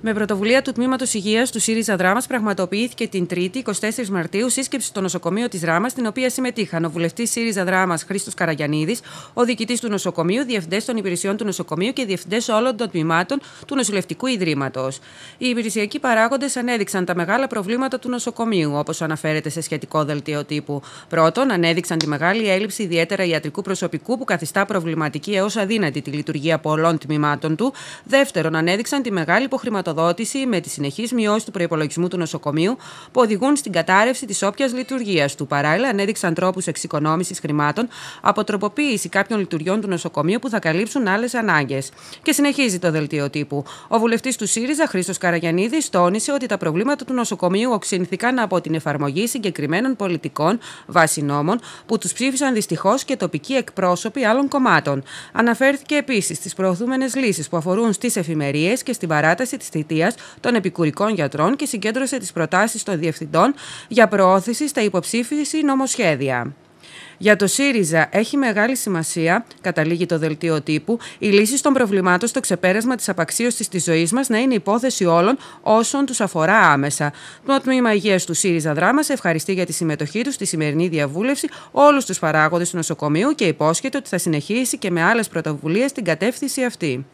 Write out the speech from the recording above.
Με πρωτοβουλία του Τμήματος Υγείας του ΣΥΡΙΖΑ Δράμας, πραγματοποιήθηκε την 3η 24 Μαρτίου σύσκεψη στο νοσοκομείο της Δράμας, στην οποία συμμετείχαν ο βουλευτής ΣΥΡΙΖΑ Δράμας Χρήστος Καραγιανίδης, ο διοικητής του νοσοκομείου, διευθυντές των υπηρεσιών του νοσοκομείου και διευθυντές όλων των τμήματων του Νοσηλευτικού Ιδρύματος. Οι υπηρεσιακοί παράγοντες ανέδειξαν τα μεγάλα προβλήματα του νοσοκομείου, όπως αναφέρεται σε σχετικό δελτίο τύπου. Πρώτον, ανέδειξαν τη μεγάλη έλλειψη ιδιαίτερα ιατρικού προσωπικού που καθιστά προβληματική έως αδύνατη τη λειτουργία πολλών τμήματων του. Δεύτερον, ανέδειξαν τη μεγάλη υποχρηματική χρηματοδότηση με τι συνεχεί μειώσει του προπολογισμού του νοσοκομείου που οδηγούν στην κατάρρευση της όποιας λειτουργίας του. Παράλληλα, ανέδειξαν τρόπους εξοικονόμησης χρημάτων από τροποποίηση κάποιων λειτουργιών του νοσοκομείου που θα καλύψουν άλλες ανάγκες. Και συνεχίζει το δελτίο τύπου. Ο βουλευτής του ΣΥΡΙΖΑ, Χρήστος Καραγιανίδης, τόνισε ότι τα προβλήματα του νοσοκομείου οξυνθήκαν από την εφαρμογή συγκεκριμένων πολιτικών βάσει νόμων που τους ψήφισαν δυστυχώς και τοπικοί εκπρόσωποι άλλων κομμάτων. Αναφέρθηκε επίσης στις προωθούμενες λύσεις που αφορούν στις εφημερίες και στην παράταση της θητείας των επικουρικών γιατρών και συγκέντρωσε τις προτάσεις των διευθυντών για προώθηση στα υποψήφιση νομοσχέδια. Για το ΣΥΡΙΖΑ έχει μεγάλη σημασία, καταλήγει το δελτίο τύπου, η λύση των προβλημάτων στο ξεπέρασμα της απαξίωσης της ζωής μας να είναι υπόθεση όλων όσων τους αφορά άμεσα. Το τμήμα υγείας του ΣΥΡΙΖΑ Δράμα ευχαριστεί για τη συμμετοχή τους στη σημερινή διαβούλευση όλους τους παράγοντες του νοσοκομείου και υπόσχεται ότι θα συνεχίσει και με άλλες πρωτοβουλίες την κατεύθυνση αυτή.